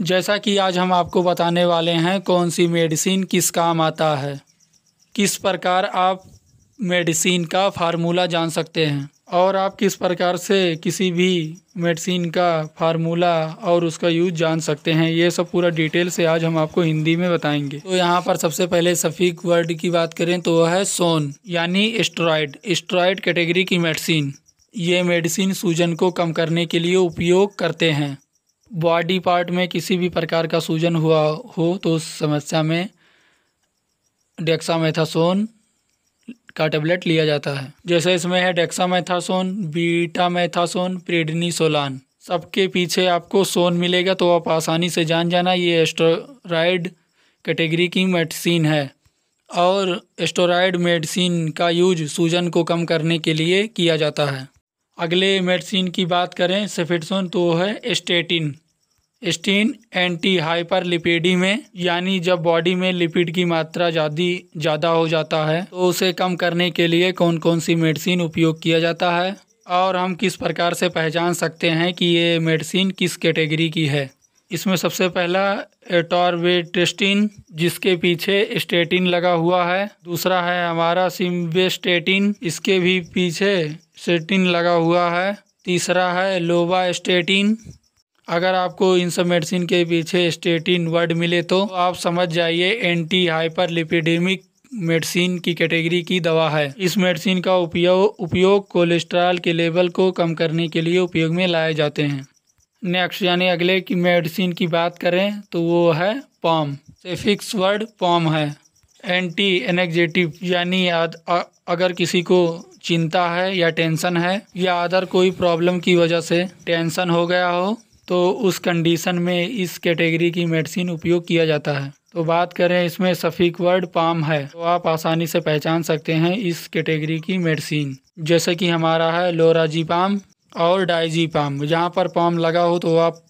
जैसा कि आज हम आपको बताने वाले हैं कौन सी मेडिसिन किस काम आता है किस प्रकार आप मेडिसिन का फार्मूला जान सकते हैं और आप किस प्रकार से किसी भी मेडिसिन का फार्मूला और उसका यूज जान सकते हैं ये सब पूरा डिटेल से आज हम आपको हिंदी में बताएंगे तो यहाँ पर सबसे पहले सफ़ीक वर्ड की बात करें तो वह है सोन यानी एस्ट्रॉयड एस्ट्रॉयड कैटेगरी की मेडिसिन ये मेडिसिन सूजन को कम करने के लिए उपयोग करते हैं बॉडी पार्ट में किसी भी प्रकार का सूजन हुआ हो तो उस समस्या में डेक्सामेथासोन का टेबलेट लिया जाता है जैसे इसमें है डेक्सामेथासोन बीटामेथासोन प्रेडनीसोलान सबके पीछे आपको सोन मिलेगा तो आप आसानी से जान जाना ये एस्टोराइड कैटेगरी की मेडिसिन है और एस्टोराइड मेडिसिन का यूज सूजन को कम करने के लिए किया जाता है अगले मेडिसिन की बात करें सेफिटसोन तो है स्टेटिन स्टीन एंटी हाइपर लिपिडी में यानी जब बॉडी में लिपिड की मात्रा ज़्यादा ज़्यादा हो जाता है तो उसे कम करने के लिए कौन कौन सी मेडिसिन उपयोग किया जाता है और हम किस प्रकार से पहचान सकते हैं कि ये मेडिसिन किस कैटेगरी की है इसमें सबसे पहला एटॉर्वेटेस्टिन जिसके पीछे स्टेटिन लगा हुआ है दूसरा है हमारा सिम्बेस्टेटिन इसके भी पीछे स्टेटिन लगा हुआ है तीसरा है लोबा स्टेटिन अगर आपको इन सब मेडिसिन के पीछे स्टेटिन वर्ड मिले तो आप समझ जाइए एंटी हाइपर लिपिडेमिक मेडिसिन की कैटेगरी की दवा है इस मेडिसिन का उपयोग उपयोग कोलेस्ट्रॉल के लेवल को कम करने के लिए उपयोग में लाए जाते हैं नेक्स्ट यानी अगले की मेडिसिन की बात करें तो वो है पॉम से फिक्स वर्ड पॉम है एंटी एनेक्जेटिव यानी अगर किसी को चिंता है या टेंशन है या अदर कोई प्रॉब्लम की वजह से टेंशन हो गया हो तो उस कंडीशन में इस कैटेगरी की मेडिसिन उपयोग किया जाता है तो बात करें इसमें सफीक वर्ड पाम है तो आप आसानी से पहचान सकते हैं इस कैटेगरी की मेडिसिन जैसे कि हमारा है लोराजी पाम और डाइजी पाम जहाँ पर पाम लगा हो तो आप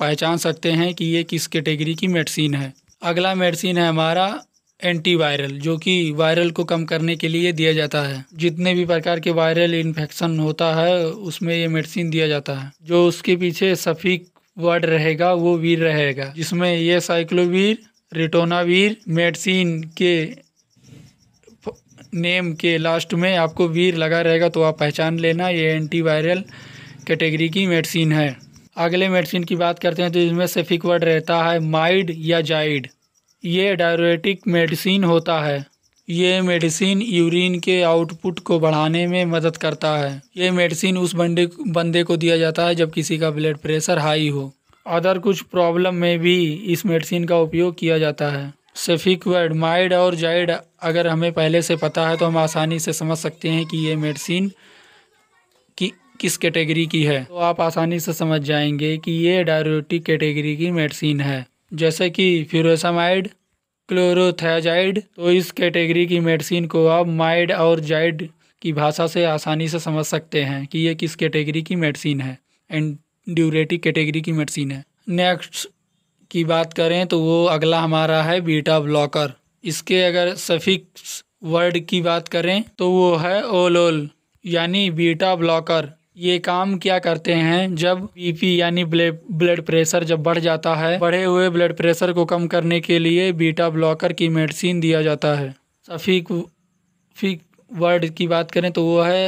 पहचान सकते हैं कि ये किस कैटेगरी की मेडिसिन है अगला मेडिसिन है हमारा एंटीवायरल जो कि वायरल को कम करने के लिए दिया जाता है जितने भी प्रकार के वायरल इन्फेक्शन होता है उसमें ये मेडिसिन दिया जाता है जो उसके पीछे सफीक वर्ड रहेगा वो वीर रहेगा जिसमें ये साइक्लोवीर रिटोनावीर मेडिसिन के नेम के लास्ट में आपको वीर लगा रहेगा तो आप पहचान लेना ये एंटीवायरल कैटेगरी की मेडिसिन है अगले मेडिसिन की बात करते हैं तो इसमें सेफिक वर्ड रहता है माइड या जाइड ये डायरेटिक मेडिसिन होता है ये मेडिसिन यूरिन के आउटपुट को बढ़ाने में मदद करता है ये मेडिसिन उस बंदे बंदे को दिया जाता है जब किसी का ब्लड प्रेशर हाई हो अदर कुछ प्रॉब्लम में भी इस मेडिसिन का उपयोग किया जाता है सेफिक वर्ड माइड और जाइड अगर हमें पहले से पता है तो हम आसानी से समझ सकते हैं कि ये मेडिसिन की किस कैटेगरी की है तो आप आसानी से समझ जाएंगे कि ये डायरेटिक कैटेगरी की मेडिसिन है जैसे कि फ्यूरोसामाइड क्लोरोथाजाइड तो इस कैटेगरी की मेडिसिन को आप माइड और जाइड की भाषा से आसानी से समझ सकते हैं कि ये किस कैटेगरी की मेडिसिन है एंड ड्यूरेटिक कैटेगरी की मेडिसिन है नेक्स्ट की बात करें तो वो अगला हमारा है बीटा ब्लॉकर इसके अगर सफिक्स वर्ड की बात करें तो वो है ओलोल यानी बीटा ब्लॉकर ये काम क्या करते हैं जब बीपी यानी ब्लड प्रेशर जब बढ़ जाता है बढ़े हुए ब्लड प्रेशर को कम करने के लिए बीटा ब्लॉकर की मेडिसिन दिया जाता है सफिक फिक वर्ड की बात करें तो वो है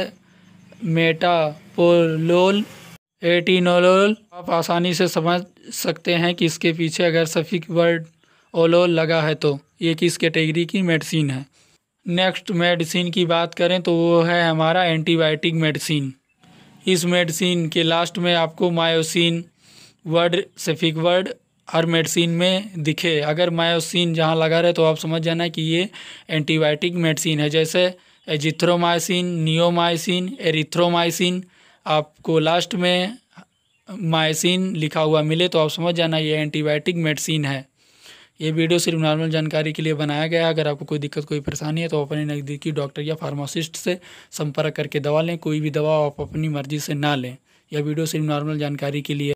मेटापोलोल एटीनोलोल आप आसानी से समझ सकते हैं कि इसके पीछे अगर सफिक वर्ड ओलोल लगा है तो ये किस कैटेगरी की मेडिसिन है नेक्स्ट मेडिसिन की बात करें तो वो है हमारा एंटीबायोटिक मेडिसिन इस मेडिसिन के लास्ट में आपको मायोसिन वर्ड सफिक वर्ड हर मेडिसिन में दिखे अगर मायोसिन जहाँ लगा रहे तो आप समझ जाना कि ये एंटीबायोटिक मेडिसिन है जैसे एजिथ्रोमाइसिन नियोमाइसिन एरिथ्रोमाइसिन आपको लास्ट में मायसिन लिखा हुआ मिले तो आप समझ जाना ये एंटीबायोटिक मेडिसिन है ये वीडियो सिर्फ नॉर्मल जानकारी के लिए बनाया गया है अगर आपको कोई दिक्कत कोई परेशानी है तो अपने नज़दीकी डॉक्टर या फार्मासिस्ट से संपर्क करके दवा लें कोई भी दवा आप अपनी मर्ज़ी से ना लें यह वीडियो सिर्फ नॉर्मल जानकारी के लिए